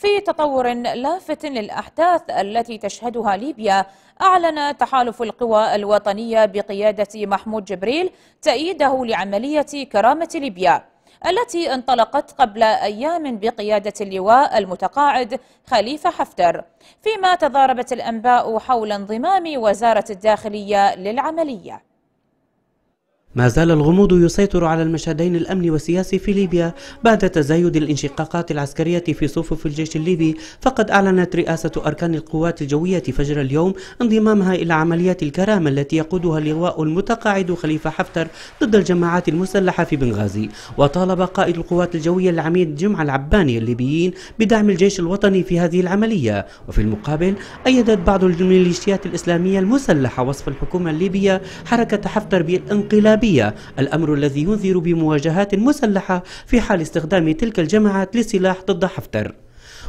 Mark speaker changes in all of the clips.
Speaker 1: في تطور لافت للأحداث التي تشهدها ليبيا أعلن تحالف القوى الوطنية بقيادة محمود جبريل تأييده لعملية كرامة ليبيا التي انطلقت قبل أيام بقيادة اللواء المتقاعد خليفة حفتر فيما تضاربت الأنباء حول انضمام وزارة الداخلية للعملية
Speaker 2: ما زال الغموض يسيطر على المشهدين الأمني والسياسي في ليبيا بعد تزايد الانشقاقات العسكرية في صفوف الجيش الليبي فقد أعلنت رئاسة أركان القوات الجوية فجر اليوم انضمامها إلى عمليات الكرامة التي يقودها اللواء المتقاعد خليفة حفتر ضد الجماعات المسلحة في بنغازي وطالب قائد القوات الجوية العميد جمعة العباني الليبيين بدعم الجيش الوطني في هذه العملية وفي المقابل أيدت بعض الميليشيات الإسلامية المسلحة وصف الحكومة الليبية حركة حفتر بالانقلاب العربية الأمر الذي ينذر بمواجهات مسلحة في حال استخدام تلك الجماعات للسلاح ضد حفتر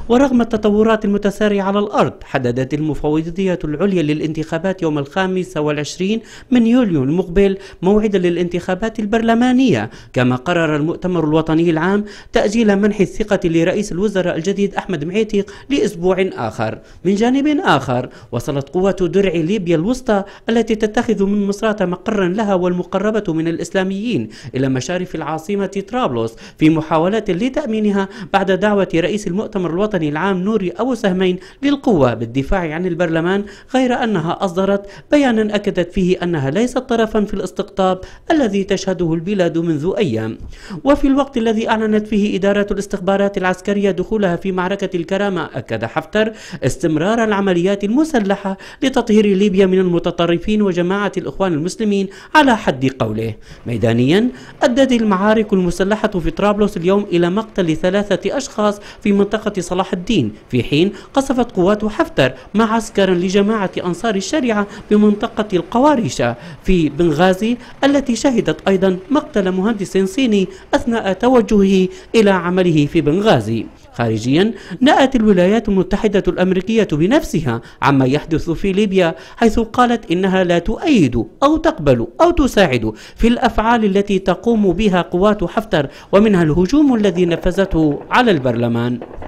Speaker 2: ورغم التطورات المتسارعة على الأرض حددت المفوضية العليا للانتخابات يوم الخامس والعشرين من يوليو المقبل موعدا للانتخابات البرلمانية كما قرر المؤتمر الوطني العام تأجيل منح الثقة لرئيس الوزراء الجديد أحمد معيتق لأسبوع آخر من جانب آخر وصلت قوة درع ليبيا الوسطى التي تتخذ من مصرات مقرا لها والمقربة من الإسلاميين إلى مشارف العاصمة طرابلس في محاولات لتأمينها بعد دعوة رئيس المؤتمر الوطني الوطني العام نوري أبو سهمين للقوة بالدفاع عن البرلمان غير أنها أصدرت بيانا أكدت فيه أنها ليست طرفا في الاستقطاب الذي تشهده البلاد منذ أيام وفي الوقت الذي أعلنت فيه إدارة الاستخبارات العسكرية دخولها في معركة الكرامة أكد حفتر استمرار العمليات المسلحة لتطهير ليبيا من المتطرفين وجماعة الإخوان المسلمين على حد قوله ميدانيا أدت المعارك المسلحة في طرابلس اليوم إلى مقتل ثلاثة أشخاص في منطقة صلاة صلاح الدين في حين قصفت قوات حفتر مع عسكر لجماعة أنصار الشريعة بمنطقة القوارشة في بنغازي التي شهدت أيضا مقتل مهندس صيني أثناء توجهه إلى عمله في بنغازي خارجيا نأت الولايات المتحدة الأمريكية بنفسها عما يحدث في ليبيا حيث قالت إنها لا تؤيد أو تقبل أو تساعد في الأفعال التي تقوم بها قوات حفتر ومنها الهجوم الذي نفذته على البرلمان